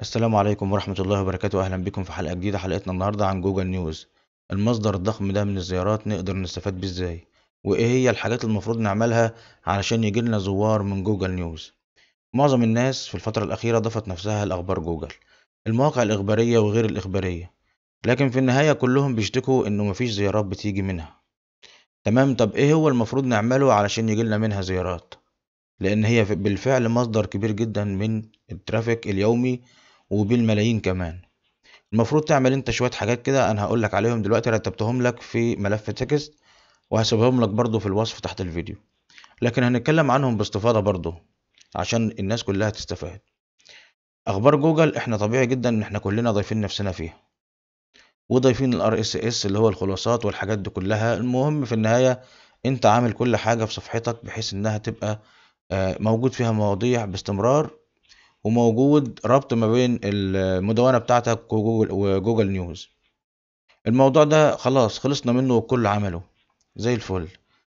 السلام عليكم ورحمة الله وبركاته أهلا بكم في حلقة جديدة حلقتنا النهاردة عن جوجل نيوز المصدر الضخم ده من الزيارات نقدر نستفاد بيه ازاي وإيه هي الحاجات المفروض نعملها علشان يجيلنا زوار من جوجل نيوز معظم الناس في الفترة الأخيرة ضفت نفسها لأخبار جوجل المواقع الإخبارية وغير الإخبارية لكن في النهاية كلهم بيشتكوا إنه مفيش زيارات بتيجي منها تمام طب إيه هو المفروض نعمله علشان يجيلنا منها زيارات لأن هي بالفعل مصدر كبير جدا من الترافيك اليومي وبالملايين كمان المفروض تعمل انت شويه حاجات كده انا هقولك عليهم دلوقتي رتبتهم لك في ملف تكست وهسيبهم لك برضو في الوصف تحت الفيديو لكن هنتكلم عنهم باستفاضه برضو عشان الناس كلها تستفاد اخبار جوجل احنا طبيعي جدا ان احنا كلنا ضايفين نفسنا فيها وضايفين الار اس اس اللي هو الخلاصات والحاجات دي كلها المهم في النهايه انت عامل كل حاجه في صفحتك بحيث انها تبقى آه، موجود فيها مواضيع باستمرار وموجود ربط ما بين المدونة بتاعتك وجوجل, وجوجل نيوز الموضوع ده خلاص خلصنا منه وكل عمله زي الفل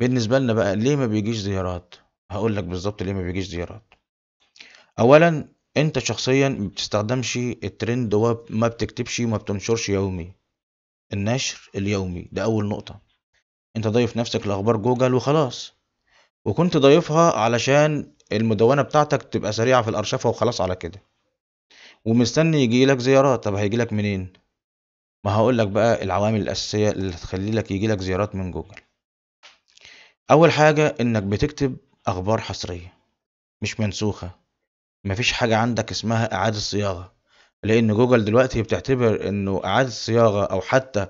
بالنسبة لنا بقى ليه ما بيجيش زيارات هقول لك بالظبط ليه ما بيجيش زيارات اولا انت شخصيا ما بتستخدمش الترند وما بتكتبش وما بتنشرش يومي النشر اليومي ده اول نقطة انت ضايف نفسك لاخبار جوجل وخلاص وكنت ضايفها علشان المدونة بتاعتك تبقى سريعة في الأرشفة وخلاص على كده ومستني يجيلك زيارات طب هيجيلك منين ما هقولك بقى العوامل الأساسية اللي تخلي لك يجيلك زيارات من جوجل أول حاجة إنك بتكتب أخبار حصرية مش منسوخة مفيش حاجة عندك اسمها إعادة صياغة لأن جوجل دلوقتي بتعتبر إنه إعادة الصياغة أو حتى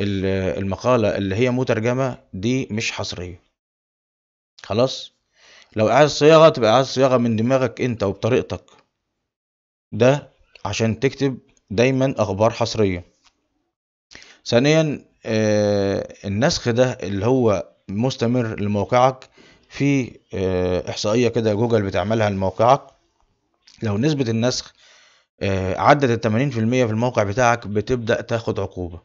المقالة اللي هي مترجمة دي مش حصرية خلاص لو عايز صياغة تبقى عايز صياغة من دماغك انت وبطريقتك ده عشان تكتب دايما اخبار حصرية ثانيا آه النسخ ده اللي هو مستمر لموقعك في آه احصائية كده جوجل بتعملها لموقعك لو نسبة النسخ آه عدت التمانين في المية في الموقع بتاعك بتبدأ تاخد عقوبة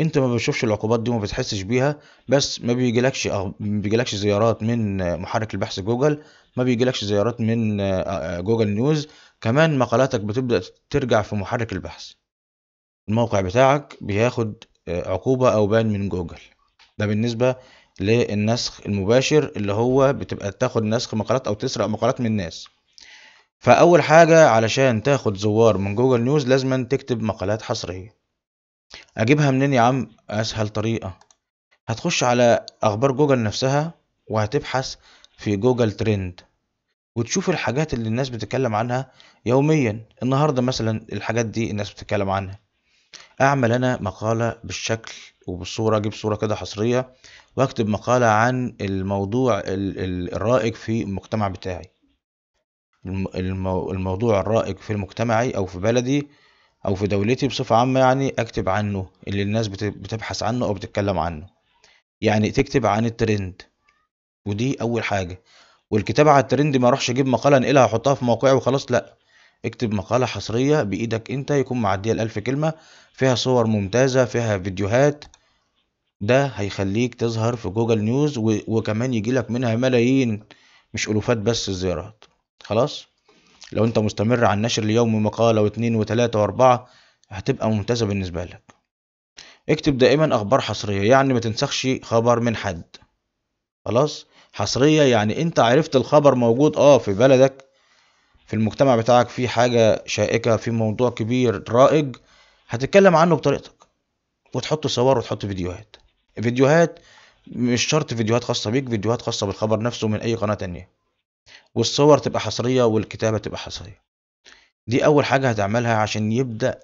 انت ما بتشوفش العقوبات دي وما بتحسش بيها بس ما بيجيلكش أغ... ما بيجيلكش زيارات من محرك البحث جوجل ما بيجيلكش زيارات من آه، آه، جوجل نيوز كمان مقالاتك بتبدأ ترجع في محرك البحث الموقع بتاعك بياخد آه، عقوبة أو بان من جوجل ده بالنسبة للنسخ المباشر اللي هو بتبقى تاخد نسخ مقالات أو تسرق مقالات من الناس فأول حاجة علشان تاخد زوار من جوجل نيوز لازم تكتب مقالات حصرية اجيبها منين يا عم اسهل طريقة هتخش على اخبار جوجل نفسها وهتبحث في جوجل ترند وتشوف الحاجات اللي الناس بتتكلم عنها يوميا النهاردة مثلا الحاجات دي الناس بتتكلم عنها اعمل انا مقالة بالشكل وبالصورة اجيب صورة كده حصرية واكتب مقالة عن الموضوع الرائج في المجتمع بتاعي الموضوع الرائج في مجتمعي او في بلدي او في دولتي بصفة عامة يعني اكتب عنه اللي الناس بتبحث عنه او بتتكلم عنه يعني تكتب عن الترند ودي اول حاجة والكتابة على الترند ما روحش اجيب مقالة انقلها احطها في موقعي وخلاص لا اكتب مقالة حصرية بايدك انت يكون معدية الالف كلمة فيها صور ممتازة فيها فيديوهات ده هيخليك تظهر في جوجل نيوز وكمان يجيلك منها ملايين مش الوفات بس الزيارات خلاص لو انت مستمر على النشر اليوم مقالة واتنين وتلاتة واربعة هتبقى ممتازة بالنسبة لك اكتب دائما اخبار حصرية يعني ما تنسخش خبر من حد خلاص حصرية يعني انت عرفت الخبر موجود اه في بلدك في المجتمع بتاعك في حاجة شائكة في موضوع كبير رائج هتتكلم عنه بطريقتك وتحط صور وتحط فيديوهات فيديوهات مش شرط فيديوهات خاصة بيك فيديوهات خاصة بالخبر نفسه من اي قناة تانية والصور تبقى حصرية والكتابة تبقى حصرية. دي أول حاجة هتعملها عشان يبدأ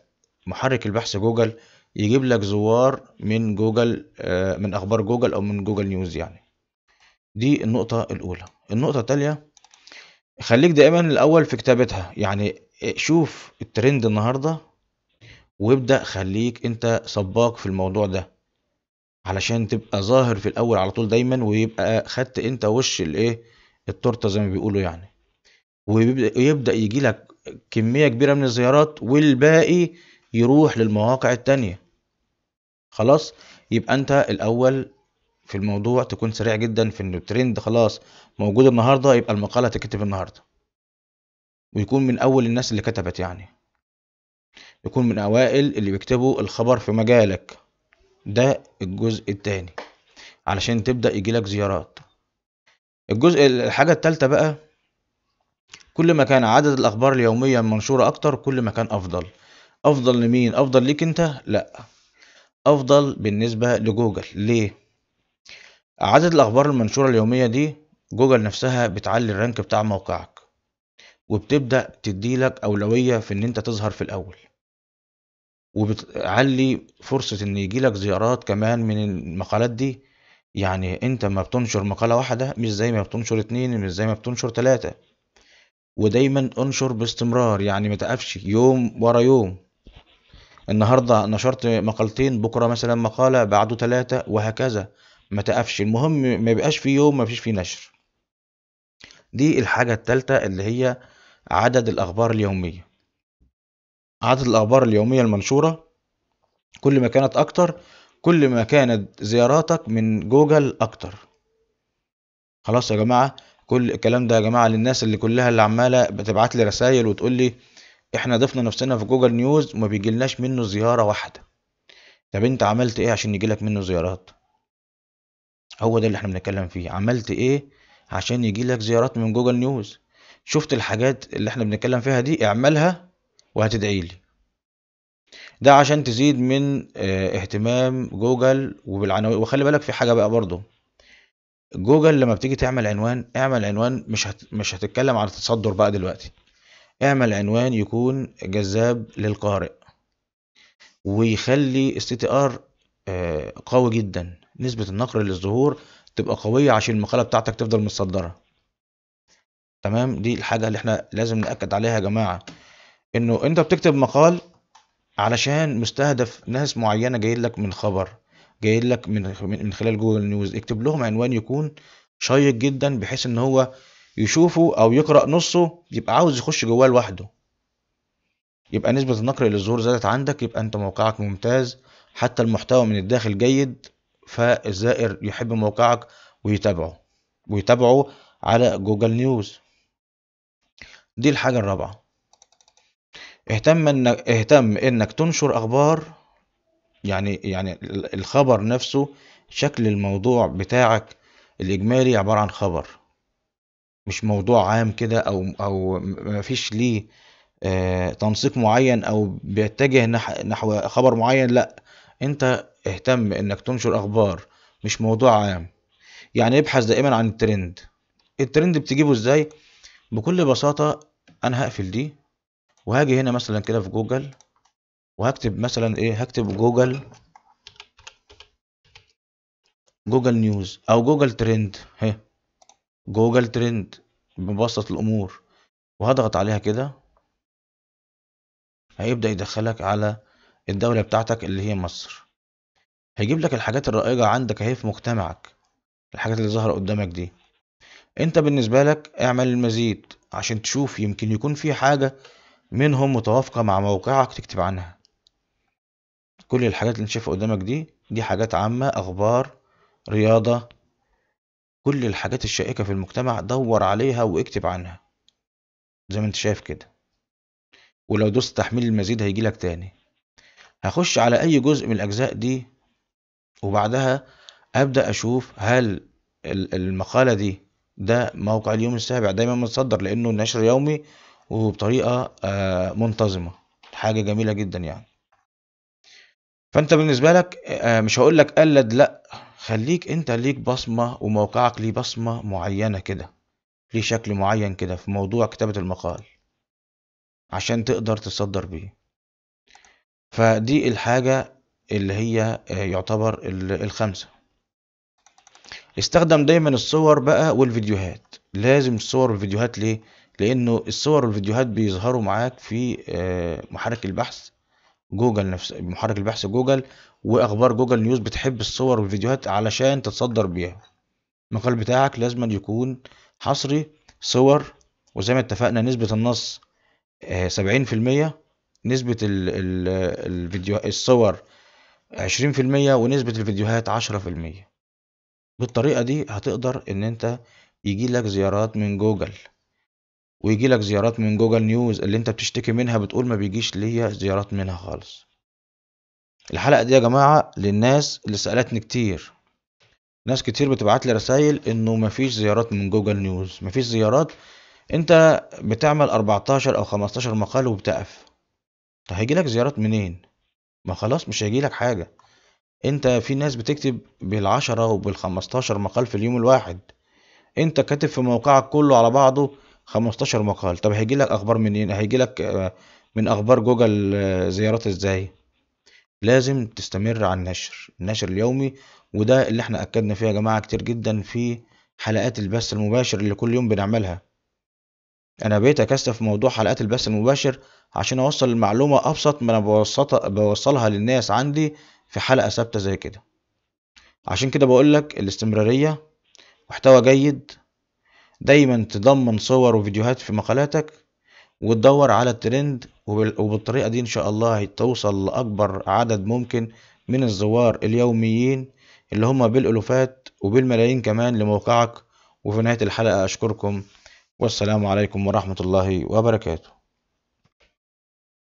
محرك البحث جوجل يجيب لك زوار من جوجل آه، من أخبار جوجل أو من جوجل نيوز يعني. دي النقطة الأولى. النقطة التانية خليك دائما الأول في كتابتها يعني شوف الترند النهاردة وابدأ خليك أنت سباق في الموضوع ده. علشان تبقى ظاهر في الأول على طول دايما ويبقى خدت أنت وش الإيه التورته زي ما بيقولوا يعني ويبدا يجي لك كميه كبيره من الزيارات والباقي يروح للمواقع التانية خلاص يبقى انت الاول في الموضوع تكون سريع جدا في ان الترند خلاص موجود النهارده يبقى المقاله تكتب النهارده ويكون من اول الناس اللي كتبت يعني يكون من اوائل اللي بيكتبوا الخبر في مجالك ده الجزء التاني علشان تبدا يجيلك زيارات الجزء الحاجة التالتة بقى كل ما كان عدد الأخبار اليومية المنشورة أكتر كل ما كان أفضل أفضل لمين؟ أفضل ليك أنت؟ لأ أفضل بالنسبة لجوجل ليه؟ عدد الأخبار المنشورة اليومية دي جوجل نفسها بتعلي الرانك بتاع موقعك وبتبدأ تديلك أولوية في إن أنت تظهر في الأول وبتعلي فرصة إن يجيلك زيارات كمان من المقالات دي يعني انت ما بتنشر مقالة واحدة مش زي ما بتنشر اتنين مش زي ما بتنشر تلاتة ودايما انشر باستمرار يعني ما تقفش يوم ورا يوم النهاردة نشرت مقالتين بكرة مثلا مقالة بعده تلاتة وهكذا ما تقفش المهم ما يبقاش في يوم ما فيش فيه نشر دي الحاجة التالتة اللي هي عدد الأخبار اليومية عدد الأخبار اليومية المنشورة كل ما كانت أكتر كل ما كانت زياراتك من جوجل اكتر خلاص يا جماعه كل الكلام ده يا جماعه للناس اللي كلها اللي عماله بتبعت لي رسائل وتقول لي احنا ضفنا نفسنا في جوجل نيوز وما بيجيلناش منه زياره واحده طب انت عملت ايه عشان يجيلك منه زيارات هو ده اللي احنا بنتكلم فيه عملت ايه عشان يجيلك زيارات من جوجل نيوز شفت الحاجات اللي احنا بنتكلم فيها دي اعملها وهتدعيلي ده عشان تزيد من آه، اهتمام جوجل وبالعناوين وخلي بالك في حاجة بقى برضه جوجل لما بتيجي تعمل عنوان اعمل عنوان مش هت... مش هتتكلم عن التصدر بقى دلوقتي اعمل عنوان يكون جذاب للقارئ ويخلي اس تي ار آه، قوي جدا نسبة النقر للظهور تبقى قوية عشان المقالة بتاعتك تفضل متصدرة تمام دي الحاجة اللي احنا لازم نأكد عليها يا جماعة انه انت بتكتب مقال علشان مستهدف ناس معينه جايين لك من خبر جايين لك من من خلال جوجل نيوز اكتب لهم عنوان يكون شيق جدا بحيث ان هو يشوفه او يقرا نصه يبقى عاوز يخش جواه لوحده يبقى نسبه النقر للزور زادت عندك يبقى انت موقعك ممتاز حتى المحتوى من الداخل جيد فالزائر يحب موقعك ويتابعه ويتابعه على جوجل نيوز دي الحاجه الرابعه اهتم انك اهتم انك تنشر اخبار يعني يعني الخبر نفسه شكل الموضوع بتاعك الاجمالي عبارة عن خبر مش موضوع عام كده او او مفيش ليه آه تنسيق معين او بيتجه نحو خبر معين لا انت اهتم انك تنشر اخبار مش موضوع عام يعني ابحث دائما عن الترند الترند بتجيبه ازاي بكل بساطة انا هقفل دي وهاجي هنا مثلا كده في جوجل وهكتب مثلا ايه هكتب جوجل جوجل نيوز او جوجل ترند اهي جوجل ترند ببسط الامور وهضغط عليها كده هيبدأ يدخلك على الدولة بتاعتك اللي هي مصر هيجيب لك الحاجات الرائجة عندك اهي في مجتمعك الحاجات اللي ظاهرة قدامك دي انت بالنسبة لك اعمل المزيد عشان تشوف يمكن يكون في حاجة منهم متوافقة مع موقعك تكتب عنها كل الحاجات اللي شايفها قدامك دي دي حاجات عامة أخبار رياضة كل الحاجات الشائكة في المجتمع دور عليها واكتب عنها زي ما انت شايف كده ولو دوست تحميل المزيد هيجيلك تاني هخش على أي جزء من الأجزاء دي وبعدها أبدأ أشوف هل المقالة دي ده موقع اليوم السابع دايما متصدر لأنه النشر يومي وبطريقة آه، منتظمة حاجة جميلة جدا يعني فانت بالنسبة لك آه، مش هقول لك قلد لا خليك انت ليك بصمة وموقعك ليه بصمة معينة كده ليه شكل معين كده في موضوع كتابة المقال عشان تقدر تصدر بيه فدي الحاجة اللي هي آه، يعتبر الخمسة استخدم دايما الصور بقى والفيديوهات لازم الصور والفيديوهات ليه لانه الصور والفيديوهات بيظهروا معاك في آه، محرك البحث جوجل نفسه محرك البحث جوجل واخبار جوجل نيوز بتحب الصور والفيديوهات علشان تتصدر بيها المقال بتاعك لازم يكون حصري صور وزي ما اتفقنا نسبة النص آه، سبعين في المية نسبة الفيديو الصور عشرين في المية ونسبة الفيديوهات عشرة في المية بالطريقة دي هتقدر ان انت يجي لك زيارات من جوجل ويجي لك زيارات من جوجل نيوز اللي انت بتشتكي منها بتقول ما بيجيش ليا زيارات منها خالص الحلقة دي يا جماعة للناس اللي سألتني كتير ناس كتير بتبعت لي رسايل انه مفيش زيارات من جوجل نيوز مفيش زيارات انت بتعمل 14 او 15 مقال وبتقف طب هيجي لك زيارات منين ما خلاص مش هيجي لك حاجة انت في ناس بتكتب بالعشرة وبالخمستاشر مقال في اليوم الواحد انت كاتب في موقعك كله على بعضه 15 مقال طب هيجي لك اخبار منين هيجي لك آه، من اخبار جوجل آه، زيارات ازاي لازم تستمر على النشر النشر اليومي وده اللي احنا اكدنا فيه يا جماعه كتير جدا في حلقات البث المباشر اللي كل يوم بنعملها انا بقيت اكثف في موضوع حلقات البث المباشر عشان اوصل المعلومه ابسط ما انا بوسطها بوصلها للناس عندي في حلقه ثابته زي كده عشان كده بقول لك الاستمراريه محتوى جيد دايما تضمن صور وفيديوهات في مقالاتك وتدور على الترند وبالطريقة دي ان شاء الله توصل لأكبر عدد ممكن من الزوار اليوميين اللي هم بالألوفات وبالملايين كمان لموقعك وفي نهاية الحلقة أشكركم والسلام عليكم ورحمة الله وبركاته